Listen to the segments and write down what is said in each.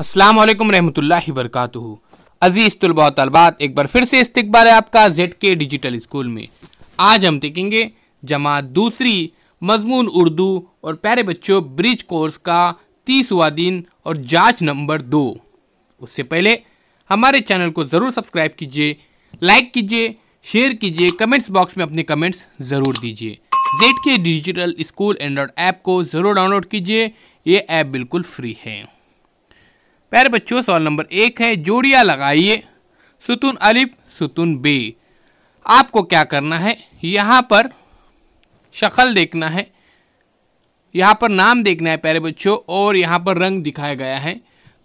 अस्सलाम वालेकुम रहमतुल्लाहि वरकातुहू अजीज़ तलबा तलबात एक बार फिर से इस्तकबाल है आपका जेड के डिजिटल स्कूल में आज हम देखेंगे जमात दूसरी मजमून उर्दू और प्यारे बच्चों ब्रिज कोर्स का तीसवा दिन और जांच नंबर दो उससे पहले हमारे चैनल को ज़रूर सब्सक्राइब कीजिए लाइक कीजिए शेयर कीजिए कमेंट्स बॉक्स में अपने कमेंट्स ज़रूर दीजिए Z K digital school android app को ज़रूर डाउनलोड कीजिए ये ऐप बिल्कुल फ्री है प्यारे बच्चों सवाल नंबर एक है जोड़िया लगाइए सुतुन अलिफ सुतुन बे आपको क्या करना है यहाँ पर शक्ल देखना है यहाँ पर नाम देखना है प्यारे बच्चों और यहाँ पर रंग दिखाया गया है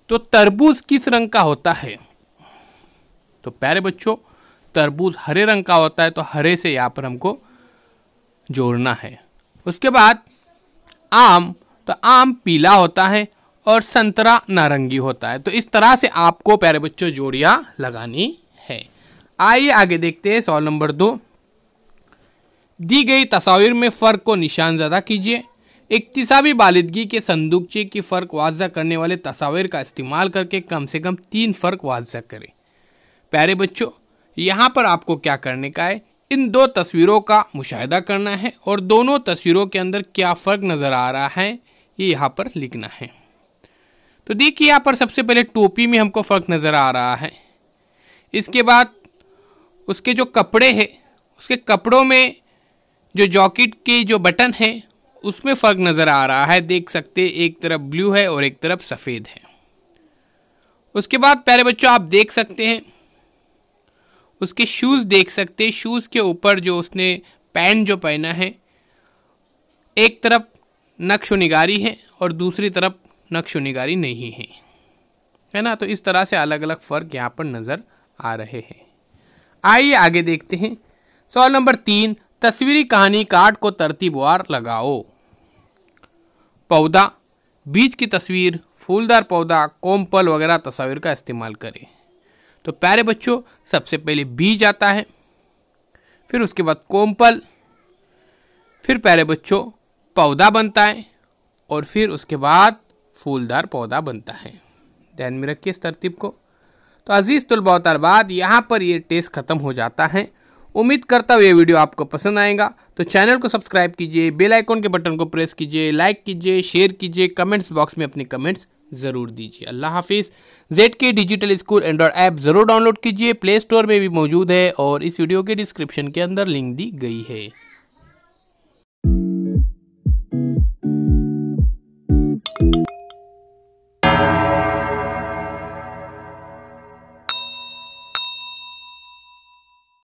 तो तरबूज किस रंग का होता है तो प्यारे बच्चों तरबूज हरे रंग का होता है तो हरे से यहाँ पर हमको जोड़ना है उसके बाद आम तो आम पीला होता है और संतरा नारंगी होता है तो इस तरह से आपको प्यारे बच्चों जोड़िया लगानी है आइए आगे देखते हैं सवाल नंबर दो दी गई तस्वीर में फ़र्क को निशान ज़्यादा कीजिए इकतसाबी बालिदगी के संदूकचे की फ़र्क वाजा करने वाले तस्वीर का इस्तेमाल करके कम से कम तीन फ़र्क वाजा करें प्यारे बच्चों यहाँ पर आपको क्या करने का है इन दो तस्वीरों का मुशाह करना है और दोनों तस्वीरों के अंदर क्या फ़र्क नज़र आ रहा है ये यहाँ पर लिखना है तो देखिए यहाँ पर सबसे पहले टोपी में हमको फ़र्क नज़र आ रहा है इसके बाद उसके जो कपड़े हैं उसके कपड़ों में जो जॉकेट के जो बटन है उसमें फ़र्क नज़र आ रहा है देख सकते एक तरफ ब्लू है और एक तरफ सफ़ेद है उसके बाद प्यारे बच्चों आप देख सकते हैं उसके शूज़ देख सकते हैं शूज़ के ऊपर जो उसने पैंट जो पहना है एक तरफ नक्श निगारी है और दूसरी तरफ नक्शुनिगारी नहीं है है ना तो इस तरह से अलग अलग फ़र्क यहाँ पर नज़र आ रहे हैं आइए आगे देखते हैं सवाल नंबर तीन तस्वीरी कहानी कार्ड को तरतीबार लगाओ पौधा बीज की तस्वीर फूलदार पौधा कोम्पल वगैरह तस्वीर का इस्तेमाल करें तो प्यारे बच्चों सबसे पहले बीज आता है फिर उसके बाद कोम्पल फिर प्यारे बच्चों पौधा बनता है और फिर उसके बाद फूलदार पौधा बनता है ध्यान में रखिए इस तरतीब को तो अजीज़ तलबा तलबात यहाँ पर ये टेस्ट ख़त्म हो जाता है उम्मीद करता हूँ ये वीडियो आपको पसंद आएगा तो चैनल को सब्सक्राइब कीजिए बेल आइकॉन के बटन को प्रेस कीजिए लाइक कीजिए शेयर कीजिए कमेंट्स बॉक्स में अपने कमेंट्स ज़रूर दीजिए अल्लाह हाफिज़ Z K digital school android app ज़रूर डाउनलोड कीजिए प्ले स्टोर में भी मौजूद है और इस वीडियो के डिस्क्रिप्शन के अंदर लिंक दी गई है